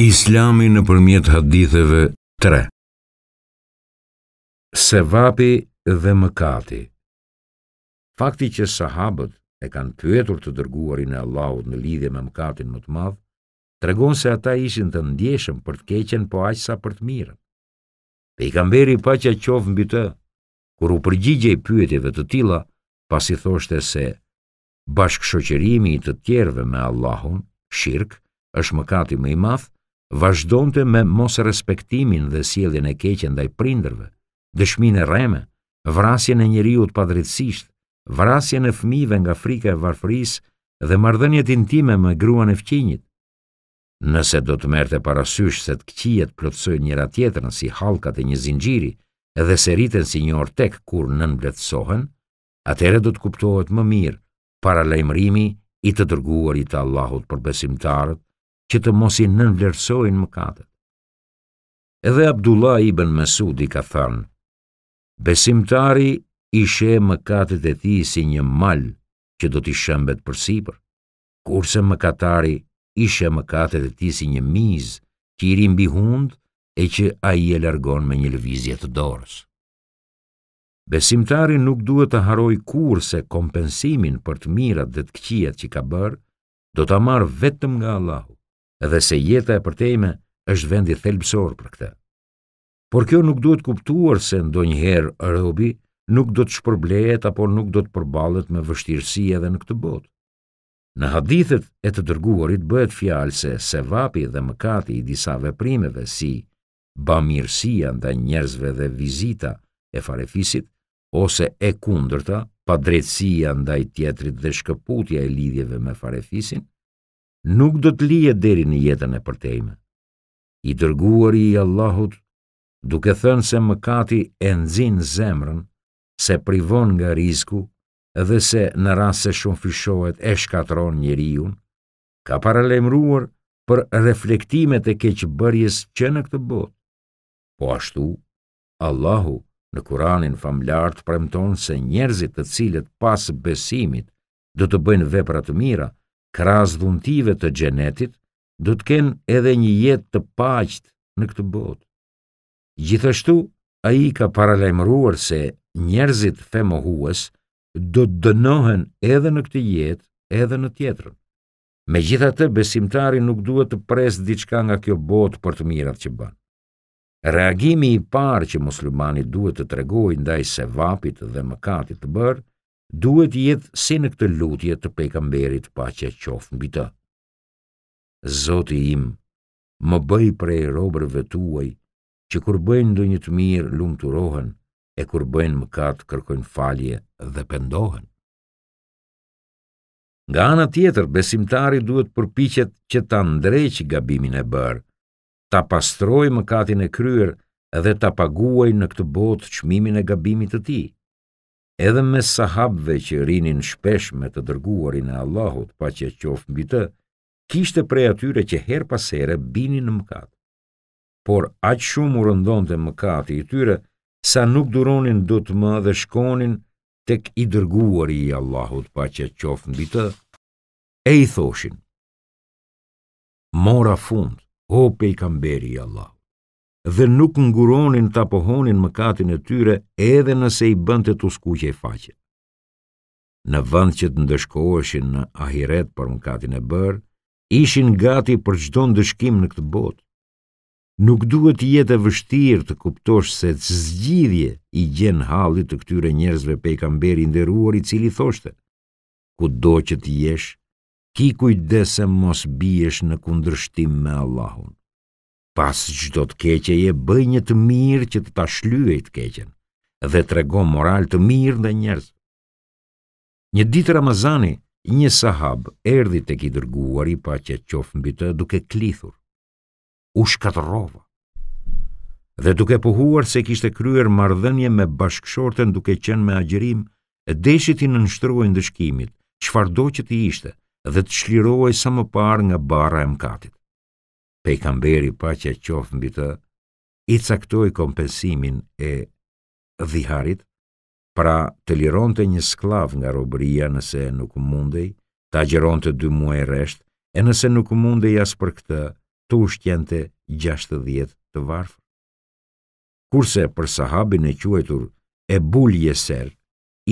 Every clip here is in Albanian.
Islami në përmjet haditheve 3 Sevapi dhe mëkati Fakti që sahabët e kanë pyetur të dërguarin e Allahut në lidhje me mëkatin më të madh, tregon se ata ishin të ndjeshëm për të keqen po aq sa për të mirën. Pejgamberi paqja qof mbi të, kur u përgjigjej pyetjeve të tilla, pasi thoshte se bashkëshoqërimi i të tjerëve me Allahun, shirkë, është mëkati më i madh, vazhdonte me mos respektimin dhe sjelljen e keqe ndaj prindërve, dëshminë e rreme, vrasjen e njeriu të padrejtësisht, vrasjen e fëmijëve nga frika e varfërisë dhe marrëdhëniet intime me gruan e fqinjit. Nëse do të merrte parasysh se të këqijet plotësojnë njëra tjetrën si hallkat e një zinxhiri, edhe se rriten si një ortek kur nën bletësohen, atere do të kuptohet më mirë para lejmërimi i të dërguarit Allahut për besimtarët që të mos i nënvlerësojnë mëkatet. Edhe Abdullah ibn Mesudi ka thënë: Besimtari i sheh mëkatet e tij si një mal që do t'i shëmbet përsipër, kurse mëkatari i sheh mëkatet e tij si një mizë që i rimbi hund e që a i e largon me një lëvizje të dorës. Besimtari nuk duhet të haroj kur se kompensimin për të mirat dhe të këqijat që ka bërë, do të marë vetëm nga Allahu dhe se jeta e përtejme është vendi thelbësor për këtë. Por kjo nuk duhet kuptuar se ndonjëherë robi nuk do të shpërblehet apo nuk do të përballet me vështirësi edhe në këtë botë. Në hadithet e të dërguarit bëhet fjalë se sevapi dhe mëkati i disa veprimeve si bamirësia ndaj njerëzve dhe vizita e farefisit ose e kundërta, padrejtësia ndaj tjetrit dhe shkëputja e lidhjeve me farefisin, nuk do të lije deri në jetën e përtejme. I dërguar i Allahut, duke thënë se mëkati e nëzin zemrën, se privon nga risku, edhe se në rrasë se shumë fyshohet e shkatron njeriun, ka paralemruar për reflektimet e keqëbërjes që në këtë botë. Po ashtu, Allahu në kuranin famlartë premton se njerëzit të cilët pas besimit do të bëjnë veprat mira, kras dhuntive të gjenetit, du të kenë edhe një jetë të paqët në këtë botë. Gjithashtu, a i ka paralajmëruar se njerëzit femohues du të dënohen edhe në këtë jetë, edhe në tjetërën. Me gjitha të besimtari nuk duhet të presë diçka nga kjo botë për të mirat që banë. Reagimi i parë që muslimani duhet të tregojë ndaj sevapit dhe mëkatit të bërë duhet jetë si në këtë lutje të pejgamberit paqja qofë mbi të. Zoti im, më bëj prej robërve tuaj, që kur bëjnë ndonjë të mirë lumturohen e kur bëjnë mëkat kërkojnë falje dhe pendohen. Nga ana tjetër, besimtari duhet përpiqet që ta ndrejë gabimin e bërë, ta pastrojë mëkatin e kryer dhe ta paguajë në këtë botë çmimin e gabimit të tij edhe me sahabve që rinin shpesh me të dërguarin e Allahut pa që qofë mbi të, kishte prej atyre që her pasere binin në mëkat. Por aqë shumë u rëndon të mëkati i tyre, sa nuk duronin do të më dhe shkonin tek i dërguari i Allahut pa që qofë mbi të, e i thoshin, mora fund, o i kamberi i Allahut dhe nuk nguronin të apohonin mëkatin e tyre edhe nëse i bënd të të skuqe i faqe. Në vënd që të ndëshkoheshin në ahiret për mëkatin e bërë, ishin gati për qdo ndëshkim në këtë botë. Nuk duhet jetë e vështirë të kuptosh se të zgjidhje i gjen halit të këtyre njerëzve pejkamberi nderuar i cili thoshte. Ku do që të jesh, ki kujdese mos biesh në kundrështim me Allahun pas gjdo të keqe je, bëj një të mirë që të ta shlyej të keqen, dhe të rego moral të mirë dhe njerës. Një ditë Ramazani, një sahab, erdi të ki dërguar i pa që qof mbi të duke klithur, u shkatërova, dhe duke puhuar se kishte kryer mardhenje me bashkëshorten duke qenë me agjerim, e deshit i në nështrojnë dëshkimit, qfardo që të ishte, dhe të shliroj sa më parë nga bara e mkatit pe i kamberi pa që e qofën bitë, i caktoj kompensimin e dhiharit, pra të liron të një sklav nga robëria nëse nuk mundej, të agjeron të dy muaj e resht, e nëse nuk mundej asë për këtë, të ushtjente gjashtë dhjetë të varfë. Kurse për sahabin e quajtur e bulje ser,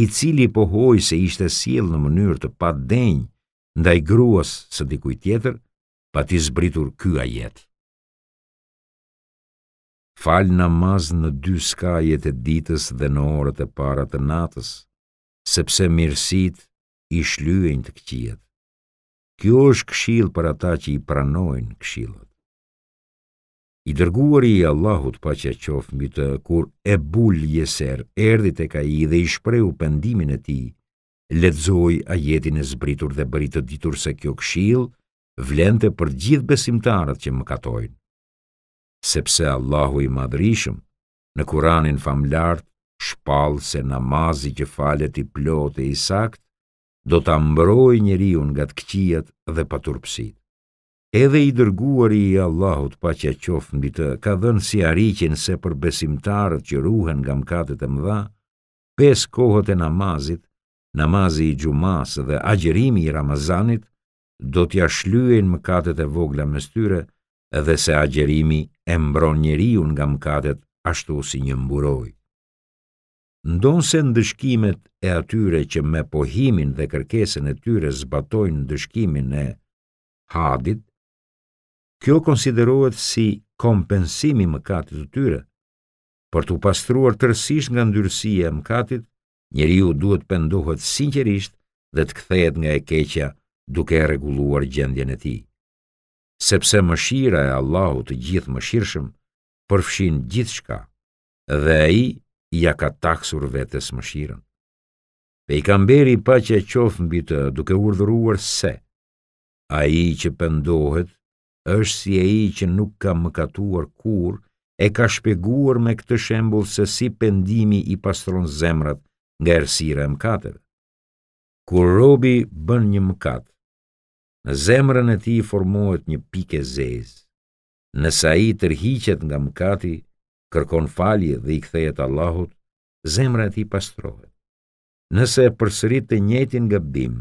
i cili pohoj se ishte siel në mënyrë të pat denjë ndaj gruas së dikuj tjetër, pa ti zbritur ky ajet. Fal namaz në dy skajet e ditës dhe në orët e para të natës, sepse mirësit i shlyen të këqijat. Kjo është këshill për ata që i pranojnë këshillën. I dërguari i Allahut pa që qofë mbi të kur e bulë jeser, erdi të ka i dhe i shpreu pendimin e ti, ledzoj a jetin e zbritur dhe bëritë të ditur se kjo këshil, vlente për gjithë besimtarët që më katojnë. Sepse Allahu i madrishëm, në kuranin famlartë, shpalë se namazi që falet i plot e i sakt, do të ambroj njeri unë nga të këqijat dhe paturpsit. Edhe i dërguari i Allahut pa që qofë mbi të, ka dhenë si ariqin se për besimtarët që ruhen nga mkatet e mdha, pes kohët e namazit, namazi i gjumas dhe agjerimi i Ramazanit, do t'ja shlyen mëkatet e vogla më tyre dhe se agjerimi e mbron njeriun nga mëkatet ashtu si një mburoj. Ndonë se ndëshkimet e atyre që me pohimin dhe kërkesen e tyre zbatojnë ndëshkimin e hadit, kjo konsiderohet si kompensimi mëkatit të tyre, për të pastruar tërsisht nga ndyrësia mëkatit, njeriu duhet pendohet sinqerisht dhe të kthehet nga e keqja duke e reguluar gjendjen e ti. Sepse mëshira e Allahu të gjithë mëshirëshëm, përfshin gjithë shka, dhe e i ja ka taksur vetës mëshirën. Pe i kamberi pa që e qofën bitë duke urdhruar se, a i që pëndohet, është si e i që nuk ka mëkatuar kur, e ka shpeguar me këtë shembul se si pëndimi i pastron zemrat nga ersire e mëkatet. Kur robi bën një mëkatë, në zemrën e ti formohet një pike zez. Nësa i tërhiqet nga mkati, kërkon falje dhe i kthejet Allahut, zemrën e ti pastrohet. Nëse e përsërit të njetin nga bim,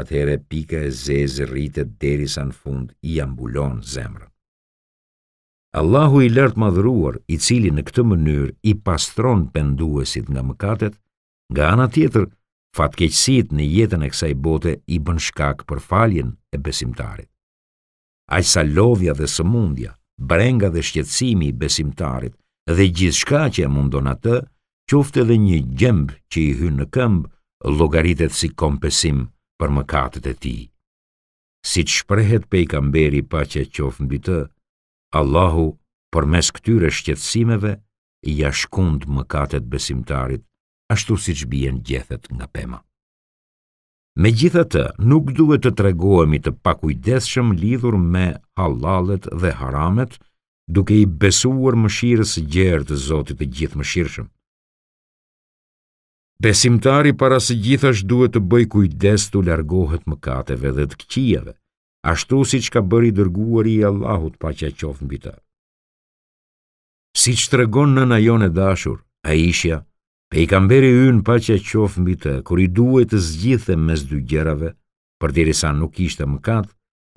atëhere pika e zezë rritet deri sa në fund i ambulon zemrën. Allahu i lartë madhruar, i cili në këtë mënyr i pastron penduesit nga mëkatet, nga ana tjetër, Fatkeqësit në jetën e kësaj bote i bën shkak për faljen e besimtarit. Aq sa lodhja dhe sëmundja, brenga dhe shqetësimi i besimtarit dhe gjithçka që e mundon atë, qoftë edhe një gjemb që i hyn në këmb, llogaritet si kompensim për mëkatet e tij. Siç shprehet pejgamberi paqja qof mbi të, Allahu përmes këtyre shqetësimeve i ja shkund mëkatet besimtarit ashtu si që bjen gjethet nga pema. Me gjitha të, nuk duhet të tregoemi të pakujdeshëm lidhur me halalet dhe haramet, duke i besuar mëshirës gjerë të zotit e gjithë mëshirëshëm. Besimtari para se gjithash duhet të bëj kujdes të largohet mëkateve dhe të këqijave, ashtu si që ka bëri dërguar i Allahut pa që a qofë Si që të regon në najon e dashur, a ishja, Pe i kamberi yn pa që qof mbi të, kur i duhet të zgjithë mes dy gjerave, për diri sa nuk ishte më katë,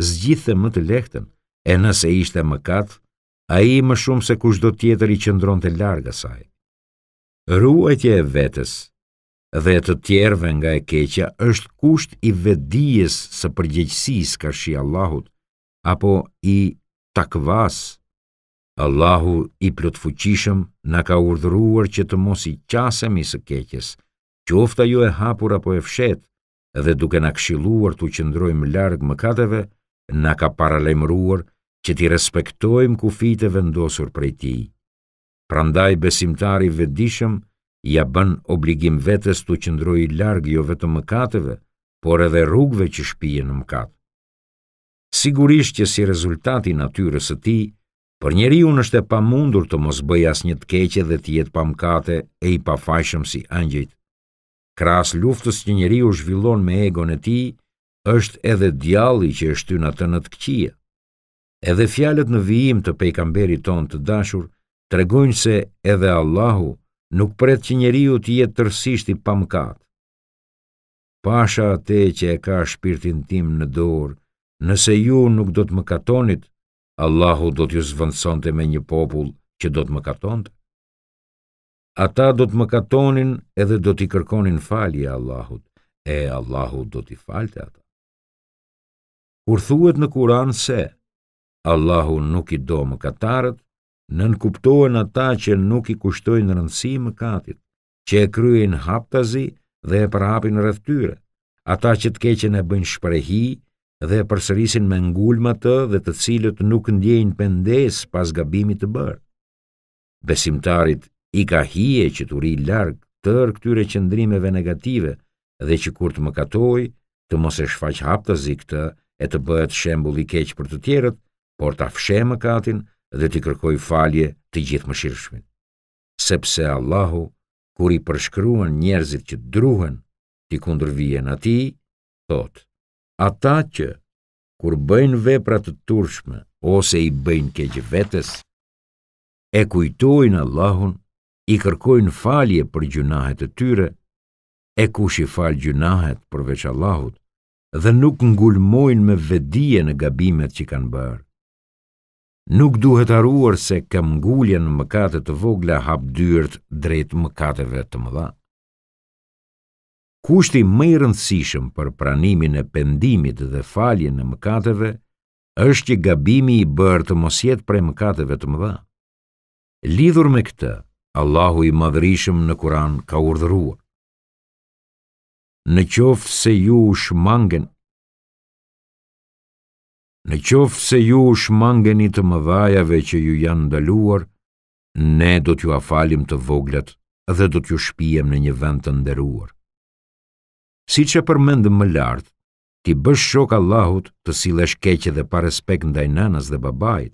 zgjithë më të lehtëm, e nëse ishte më katë, a i më shumë se kush do tjetër i qëndron të larga saj. Ruajtje e vetës dhe të tjerve nga e keqja është kusht i vedijes së përgjegjësis ka shi Allahut, apo i takvasë, Allahu i plotfuqishëm na ka urdhëruar që të mos i qasemi së keqes, qoftë ajo e hapur apo e fshet, dhe duke na këshilluar të qëndrojmë largë mëkateve, na ka paralajmëruar që ti respektojmë kufijtë e vendosur prej ti. Prandaj besimtari vendishëm ja bën obligim vetes të qëndrojë largë jo vetëm mëkateve, por edhe rrugve që shpije në mëkat. Sigurisht që si rezultati natyres e ti, për njeri unë është e pa mundur të mos bëj as një të keqe dhe të jetë pa mkate e i pa fashëm si angjit. Kras luftës që njeri u zhvillon me egon e ti, është edhe djalli që është ty në të në të këqia. Edhe fjalet në vijim të pejkamberi ton të dashur, tregojnë se edhe Allahu nuk pret që njeri u të jetë tërsishti pa mkatë. Pasha atë që e ka shpirtin tim në dorë, nëse ju nuk do të më katonit, Allahu do t'ju zvëndësonte me një popull që do t'më katon Ata do t'më katonin edhe do t'i kërkonin falje Allahut, e Allahut do t'i falte ata. Kur thuet në kuran se, Allahu nuk i do më katarët, në nënkuptohen ata që nuk i kushtojnë rëndësi më katit, që e kryin haptazi dhe e përhapin rëftyre, ata që t'keqen e bëjnë shprehi dhe përsërisin me ngulma të dhe të cilët nuk ndjejnë pëndes pas gabimit të bërë. Besimtarit i ka hije që të ri largë tërë këtyre qëndrimeve negative dhe që kur të më katoj, të mos e shfaq hap të zikë të e të bëhet shembul i keqë për të tjerët, por të afshe më katin dhe të kërkoj falje të gjithë më shirëshmin. Sepse Allahu, kur i përshkruan njerëzit që druhen, të kundërvijen ati, thotë, ata që kur bëjnë vepra të turshme ose i bëjnë keq vetes e kujtojnë Allahun i kërkojnë falje për gjunahet e tyre e kush i fal gjunahet përveç Allahut dhe nuk ngulmojnë me vedije në gabimet që kanë bërë nuk duhet arur se ka ngulje në mëkate të vogla hap dyert drejt mëkateve të mëdha Kushti më i rëndësishëm për pranimin e pendimit dhe faljen në mëkateve është që gabimi i bërë të mos jetë prej mëkateve të mëdha. Lidhur me këtë, Allahu i madhërishëm në Kur'an ka urdhëruar. Në qoftë se ju u shmangen Në qoftë se ju u shmangeni të mëdhajave që ju janë ndaluar, ne do t'ju afalim të voglat dhe do t'ju shpijem në një vend të nderuar si që përmendëm më lartë, ti bësh shok Allahut të si lesh keqe dhe pa respekt ndaj nënës dhe babajt,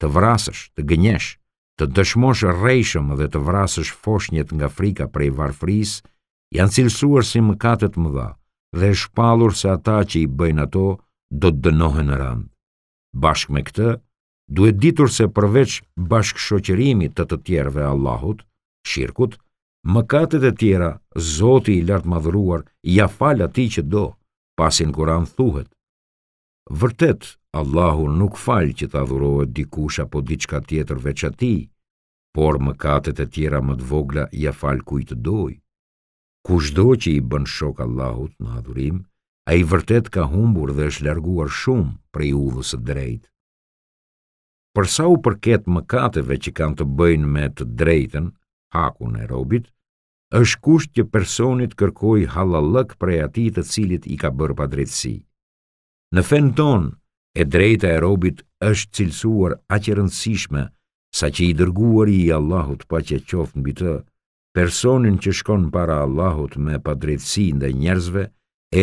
të vrasësh, të gënjesh, të dëshmosh rejshëm dhe të vrasësh foshnjet nga frika prej varfris, janë cilësuar si mëkatet më dha dhe shpalur se ata që i bëjnë ato do të dënohen në randë. Bashk me këtë, duhet ditur se përveç bashkë shoqërimit të të tjerëve Allahut, shirkut, mëkatet e tjera, Zoti i lartë madhruar, ja falë ati që do, pasin kuran thuhet. Vërtet, Allahu nuk falë që të adhurohet dikusha po diçka tjetër veç ati, por mëkatet e tjera më të vogla ja falë të doj. Kushdo që i bën shok Allahut në adhurim, a i vërtet ka humbur dhe është larguar shumë prej uvës e drejtë. Përsa u përket mëkateve që kanë të bëjnë me të drejten, hakun e robit, është kusht që personit kërkoj halalëk prej ati të cilit i ka bërë pa drejtësi. Në fen ton, e drejta e robit është cilësuar aqërënësishme, sa që i dërguar i Allahut pa që qofë në bitë, personin që shkon para Allahut me pa drejtësi ndaj njerëzve,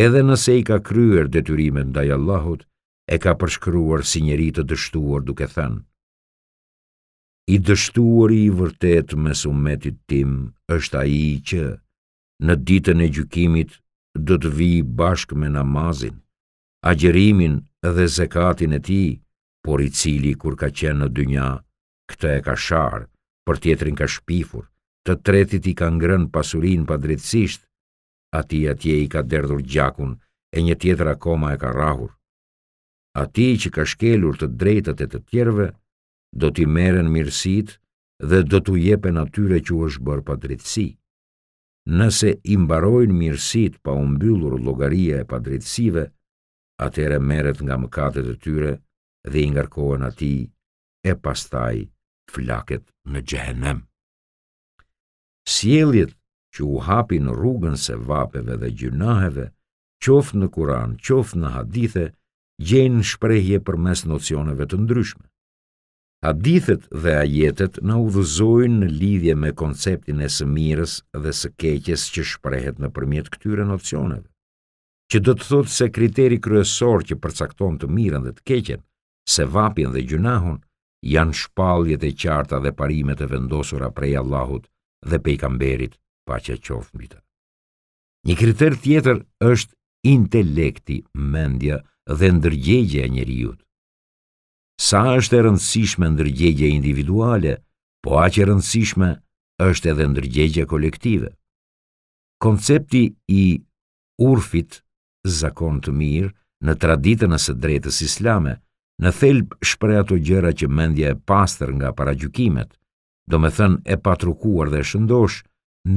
edhe nëse i ka kryer detyrimet ndaj Allahut, e ka përshkruar si njeri të dështuar duke thënë, i dështuari i vërtet me sumetit tim është a i që në ditën e gjukimit do të vi bashk me namazin, agjerimin dhe zekatin e ti, por i cili kur ka qenë në dynja, këta e ka sharë, për tjetrin ka shpifur, të tretit i ka ngrën pasurin pa dritsisht, ati atje i ka derdhur gjakun e një tjetra koma e ka rahur. Ati që ka shkelur të drejtët e të tjerve, do t'i meren mirësit dhe do t'u jepe natyre që është bërë pa dritsi. Nëse imbarojnë mirësit pa umbyllur logaria e pa dritsive, atere meret nga mëkatet e tyre dhe i ngarkohen ati e pastaj flaket në gjehenem. Sjeljet që u hapi në rrugën se vapeve dhe gjynaheve, qoftë në kuran, qoftë në hadithe, gjenë shprejhje për mes nocioneve të ndryshme. Hadithet dhe ajetet në udhëzojnë në lidhje me konceptin e së mirës dhe së keqes që shprehet në përmjet këtyre nocioneve, që do të thotë se kriteri kryesor që përcakton të mirën dhe të keqen, se vapin dhe gjunahun, janë shpaljet e qarta dhe parimet e vendosura prej Allahut dhe pej kamberit pa që qofë mbita. Një kriter tjetër është intelekti, mendja dhe ndërgjegje e njeriutë, sa është e rëndësishme ndërgjegje individuale, po aq e rëndësishme është edhe ndërgjegje kolektive. Koncepti i urfit zakon të mirë në traditën e së drejtës islame, në thelb shpreh ato gjëra që mendja e pastër nga gjukimet, do me thënë e patrukuar dhe shëndosh,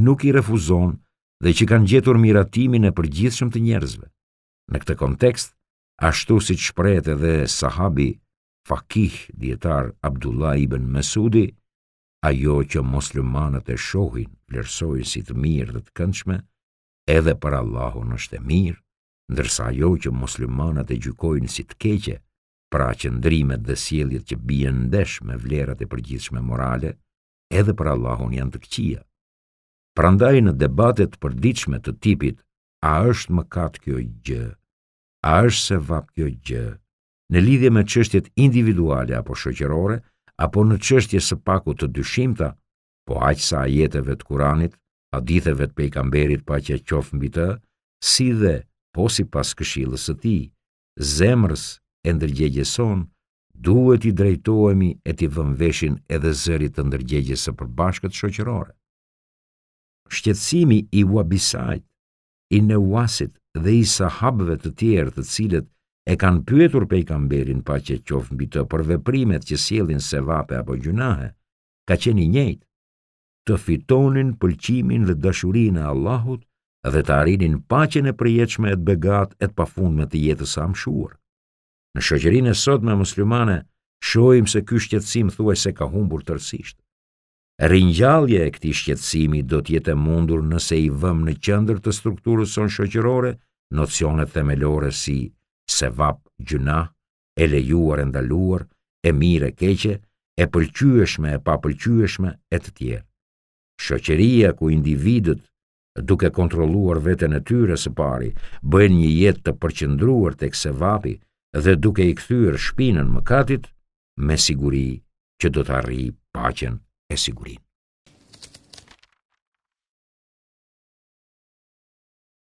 nuk i refuzon dhe që kanë gjetur miratimin e përgjithshëm të njerëzve. Në këtë kontekst, ashtu si që shprejt edhe sahabi fakih djetar Abdullah ibn Mesudi, ajo që moslëmanët e shohin lërsojnë si të mirë dhe të këndshme, edhe për Allahun është e mirë, ndërsa ajo që moslëmanët e gjykojnë si të keqe, pra qëndrimet dhe sieljet që bie ndesh me vlerat e përgjithshme morale, edhe për Allahun janë të këqia. Prandaj në debatet përdiqme të tipit, a është më katë kjo gjë, a është se vapë kjo gjë, në lidhje me çështjet individuale apo shoqërore, apo në qështje së paku të dyshimta, po aq sa ajeteve të Kuranit, haditheve të pejgamberit paqja qof mbi të, si dhe po sipas këshillës së tij, zemrës e ndërgjegjëson duhet i drejtohemi e t'i vëmë veshin edhe zërit të ndërgjegjes së përbashkët shoqërore. Shqetsimi i wabisajt, i në wasit dhe i sahabëve të tjerë të cilët e kanë pyetur pejgamberin pa që qof mbi të për veprimet që sjellin vape apo gjunahe, ka qenë i njëjtë të fitonin pëlqimin dhe dashurinë e Allahut dhe të arrinin paqen e përjetshme e të begat e të pafundme të jetës së amshur. Në shoqërinë e sotme muslimane shohim se ky shqetësim thuaj se ka humbur tërësisht. Ringjallja e këtij shqetësimi do të jetë mundur nëse i vëmë në qendër të strukturës son shoqërore nocionet themelore si se vap gjuna, e lejuar e ndaluar, e mire e keqe, e pëlqyeshme e papëlqyeshme e të tjerë. Shoqëria ku individët, duke kontroluar veten e tyre së pari, bëjnë një jetë të përqendruar tek sevapi vapi dhe duke i kthyer shpinën katit me siguri që do të arrijë paqen e sigurin.